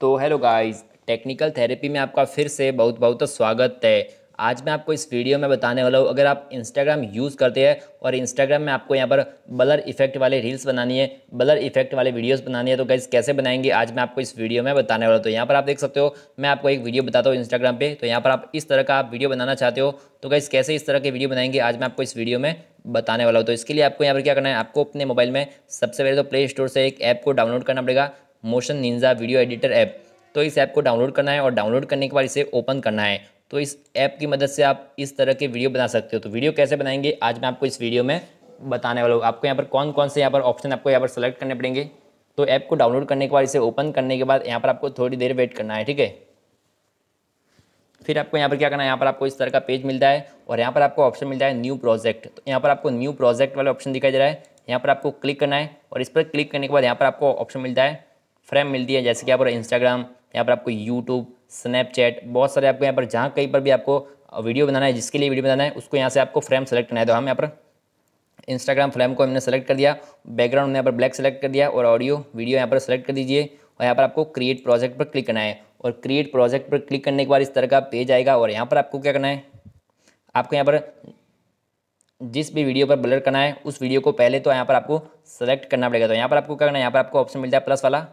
तो hello guys technical therapy में आपका फिर से बहुत बहुत स्वागत है आज मैं आपको इस वीडियो में बताने वाला हूँ अगर आप इंस्टाग्राम यूज़ करते हैं और इंस्टाग्राम में आपको यहाँ पर बलर इफेक्ट वाले रील्स बनानी है बलर इफेक्ट वाले वीडियोस बनानी है तो गाइज कैसे बनाएंगे आज मैं आपको इस वीडियो में बताने वाला हूँ तो यहाँ पर आप देख सकते हो मैं आपको एक वीडियो बताता हूँ इंस्टाग्राम पर तो यहाँ पर आप इस तरह का आप वीडियो बनाना चाहते हो तो गाइज कैसे इस तरह के वीडियो बनाएंगे आज मैं आपको इस वीडियो में बताने वाला हूँ तो इसके लिए आपको यहाँ पर क्या करना है आपको अपने मोबाइल में सबसे पहले तो प्ले स्टोर से एक ऐप को डाउनलोड करना पड़ेगा Motion Ninja video editor app तो इस ऐप को डाउनलोड करना है और डाउनलोड करने के बाद इसे ओपन करना है तो इस ऐप की मदद से आप इस तरह के वीडियो बना सकते हो तो वीडियो कैसे बनाएंगे आज मैं आपको इस वीडियो में बताने वाला हूँ आपको यहाँ पर कौन कौन से यहाँ पर ऑप्शन आपको यहाँ पर सेलेक्ट करने पड़ेंगे तो ऐप को डाउनलोड करने के बाद इसे ओपन करने के बाद यहाँ पर आपको थोड़ी देर वेट करना है ठीक है फिर आपको यहाँ पर क्या करना है यहाँ पर आपको इस तरह का पेज मिलता है और यहाँ पर आपको ऑप्शन मिलता है न्यू प्रोजेक्ट तो यहाँ पर आपको न्यू प्रोजेक्ट वाला ऑप्शन दिखाई दे रहा है यहाँ पर आपको क्लिक करना है और इस पर क्लिक करने के बाद यहाँ पर आपको ऑप्शन मिलता है फ्रेम मिलती है जैसे कि यहाँ पर इंस्टाग्राम यहाँ पर आपको यूट्यूब स्नैपचैट बहुत सारे आपको यहाँ पर जहाँ कहीं पर भी आपको वीडियो बनाना है जिसके लिए वीडियो बनाना है उसको यहाँ से आपको फ्रेम सेलेक्ट करना है तो हम यहाँ पर इंस्टाग्राम फ्रेम को हमने सेलेक्ट कर दिया बैकग्राउंड हमने यहाँ पर ब्लैक सेलेक्ट कर दिया और ऑडियो वीडियो यहाँ पर सेलेक्ट कर दीजिए और यहाँ पर आपको क्रिएट प्रोजेक्ट पर क्लिक करना है और क्रिएट प्रोजेक्ट पर क्लिक करने के बाद इस तरह का पेज आएगा और यहाँ पर आपको क्या करना है आपको यहाँ पर जिस भी वीडियो पर ब्लर करना है उस वीडियो को पहले तो यहाँ पर आपको सेलेक्ट करना पड़ेगा तो यहाँ पर आपको क्या करना है यहाँ पर आपको ऑप्शन मिलता है प्लस वाला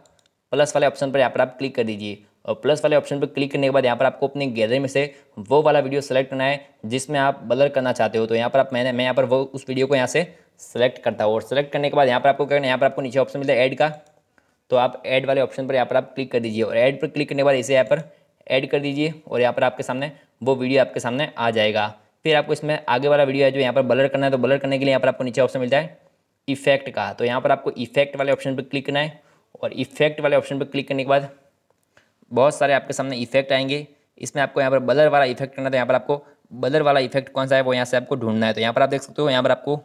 प्लस वाले ऑप्शन पर यहाँ पर आप क्लिक कर दीजिए और प्लस वाले ऑप्शन पर क्लिक करने के बाद यहाँ पर आपको अपनी गैलरी में से वो वाला वीडियो सेलेक्ट करना है जिसमें आप ब्लर करना चाहते हो तो यहाँ पर आप मैंने मैं यहाँ पर वो उस वीडियो को यहाँ से सेलेक्ट करता हूँ और सेलेक्ट करने के बाद यहाँ पर आपको क्या करना यहाँ पर आपको नीचे ऑप्शन मिलता है ऐड का तो आप ऐड वाले ऑप्शन पर यहाँ पर आप क्लिक कर दीजिए और ऐड पर क्लिक करने के बाद इसे यहाँ पर ऐड कर दीजिए और यहाँ पर आपके सामने वो वीडियो आपके सामने आ जाएगा फिर आपको इसमें आगे वाला वीडियो है जो यहाँ पर ब्लर करना है तो ब्लर करने के लिए यहाँ पर आपको नीचे ऑप्शन मिलता है इफेक्ट का तो यहाँ पर आपको इफेक्ट वाले ऑप्शन पर क्लिक करना है और इफेक्ट वाले ऑप्शन पर क्लिक करने के बाद बहुत सारे आपके सामने इफेक्ट आएंगे इसमें आपको यहाँ पर बलर वाला इफेक्ट करना था तो यहाँ पर आपको बलर वाला इफेक्ट कौन सा है वो यहाँ से आपको ढूंढना है तो यहाँ पर आप देख सकते हो यहाँ पर आपको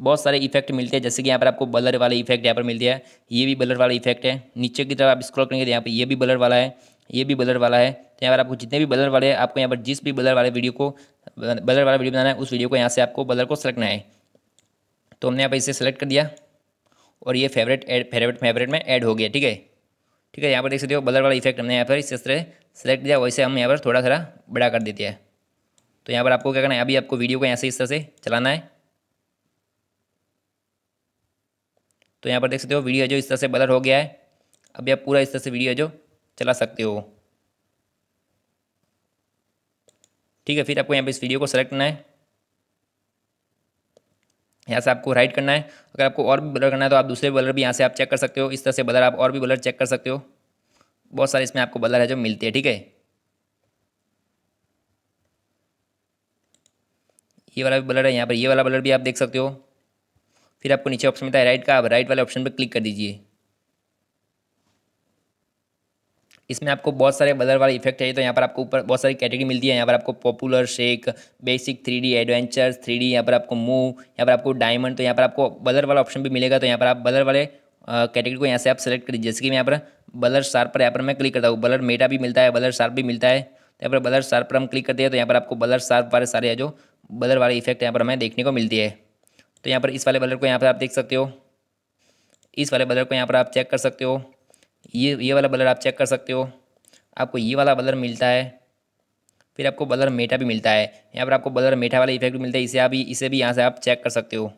बहुत सारे इफेक्ट मिलते हैं जैसे कि यहाँ पर आपको बलर वाला इफेक्ट यहाँ पर मिलते हैं ये भी बलर वाला इफेक्ट है नीचे की तरफ आप स्क्रॉल करेंगे तो यहाँ पर ये भी बलर वाला है ये भी बलर वाला है तो यहाँ पर आपको जितने भी बलर वाले आपको यहाँ पर जिस भी बलर वाले वीडियो को बलर वाला वीडियो बनाना है उस वीडियो को यहाँ से आपको बलर को सेलेक्ट करना है तो हमने यहाँ पर इसे सेलेक्ट कर दिया और ये फेवरेट एड फेवरेट फेवरेट में ऐड हो गया ठीक है ठीक है यहाँ पर देख सकते हो बलर वाला इफेक्ट हमने यहाँ पर इस तरह सेलेक्ट किया वैसे हम यहाँ पर थोड़ा थोड़ा बड़ा कर देते हैं तो यहाँ पर आपको क्या करना है अभी आपको वीडियो को यहाँ से इस तरह से चलाना है तो यहाँ पर देख सकते हो वीडियो जो इस तरह से बलर हो गया है अभी आप पूरा इस तरह से वीडियो जो चला सकते हो ठीक है फिर आपको यहाँ पर इस वीडियो को सेलेक्ट करना है यहाँ से आपको राइट करना है अगर आपको और भी बलर करना है तो आप दूसरे बलर भी यहाँ से आप चेक कर सकते हो इस तरह से बलर आप और भी बलर चेक कर सकते हो बहुत सारे इसमें आपको बलर है जो मिलते हैं ठीक है ये वाला भी बलर है यहाँ पर ये वाला बलर भी आप देख सकते हो फिर आपको नीचे ऑप्शन मिलता है राइट का आप राइट वाले ऑप्शन पर क्लिक कर दीजिए इसमें आपको बहुत सारे बदल वाले इफेक्ट चाहिए तो यहाँ पर आपको ऊपर बहुत सारी कैटेगरी मिलती है यहाँ पर आपको popular shake basic three D adventure three D यहाँ पर आपको मूव यहाँ पर आपको डायमंड तो यहाँ पर आपको बलर वाला ऑप्शन भी मिलेगा तो यहाँ पर आप बलर वाले कैटेगरी को यहाँ से आप सेलेक्ट करिए जैसे कि मैं यहाँ पर बलर शार्प पर यहाँ पर मैं क्लिक करता हूँ बलर मेटा भी मिलता है बलर शार्प भी मिलता है तो यहाँ पर बलर शार्प पर हम क्लिक करते हैं तो यहाँ पर आपको बलर शार्प वाले सारे जो बलर वाले इफेक्ट यहाँ पर हमें देखने को मिलती है तो यहाँ पर इस वाले बलर को यहाँ पर आप देख सकते हो इस वाले बलर को यहाँ पर आप चेक कर सकते हो ये ये वाला बलर आप चेक कर सकते हो आपको ये वाला बलर मिलता है फिर आपको बलर मेटा भी मिलता है यहाँ पर आपको बलर मेटा वाला इफेक्ट भी मिलता है इसे आप इसे भी यहाँ से आप चेक कर सकते हो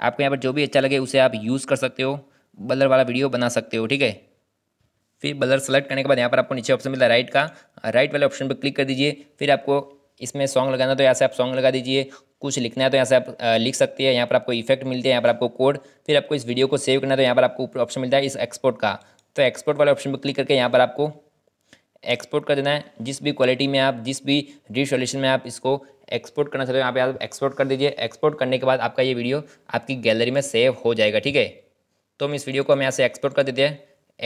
आपको यहाँ पर जो भी अच्छा लगे उसे आप यूज़ कर सकते हो बलर वाला वीडियो बना सकते हो ठीक है फिर बलर सेलेक्ट करने के बाद यहाँ पर आपको नीचे ऑप्शन मिलता है राइट का राइट वाले ऑप्शन पर क्लिक कर दीजिए फिर आपको इसमें सॉन्ग लगाना तो यहाँ से आप सॉन्ग लगा दीजिए कुछ लिखना है तो यहाँ से आप लिख सकते हैं यहाँ पर आपको इफेक्ट मिलते हैं यहाँ पर आपको कोड फिर आपको इस वीडियो को सेव करना है तो यहाँ पर आपको ऊपर ऑप्शन मिलता है इस एक्सपोर्ट का तो एक्सपोर्ट वाले ऑप्शन पर क्लिक करके यहाँ पर आपको एक्सपोर्ट कर देना है जिस भी क्वालिटी में आप जिस भी रिसोल्यूशन में आप इसको एक्सपोर्ट करना चाहते हो यहाँ पे आप एक्सपोर्ट कर दीजिए एक्सपोर्ट करने के बाद आपका ये वीडियो आपकी गैलरी में सेव हो जाएगा ठीक है तो हम इस वीडियो को हम यहाँ से एक्सपोर्ट कर देते हैं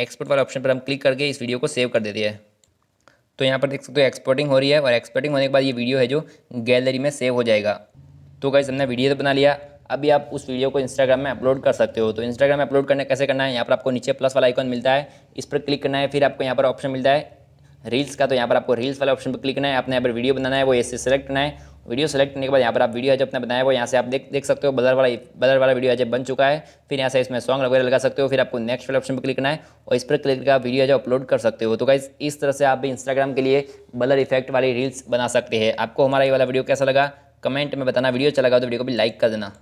एक्सपोर्ट वाले ऑप्शन पर हम क्लिक करके इस वीडियो को सेव कर देते हैं तो यहाँ पर देख सकते हो एक्सपोर्टिंग हो रही है और एक्सपोर्टिंग होने के बाद ये वीडियो है जो गैलरी में सेव हो जाएगा तो गाइस हमने वीडियो तो बना लिया अभी आप उस वीडियो को इंस्टाग्राम में अपलोड कर सकते हो तो इंस्टाग्राम में अपलोड करने कैसे करना है यहाँ पर आपको नीचे प्लस वाला आइकॉन मिलता है इस पर क्लिक करना है फिर आपको यहाँ पर ऑप्शन मिलता है रील्स का तो यहाँ पर आपको रील्स वाला ऑप्शन पर क्लिक करना है आपने यहाँ पर वीडियो बनाना है वो ऐसे सेलेक्ट करना है वीडियो सेलेक्ट करने के बाद यहाँ पर आप वीडियो जो अपने बनाया वो यहाँ से आप देख देख सकते हो बलर वाला बलर वाला वीडियो आज बन चुका है फिर यहाँ से इसमें सॉन्ग वगैरह लगा सकते हो फिर आपको नेक्स्ट वाले ऑप्शन पर क्लिक करना है और इस पर क्लिक करके आप वीडियो जो अपलोड कर सकते हो तो गाइज इस तरह से आप भी इंस्टाग्राम के लिए बलर इफेक्ट वाली रील्स बना सकते हैं आपको हमारा ये वाला वीडियो कैसा लगा कमेंट में बताना वीडियो चला अच्छा लगा तो वीडियो को भी लाइक कर देना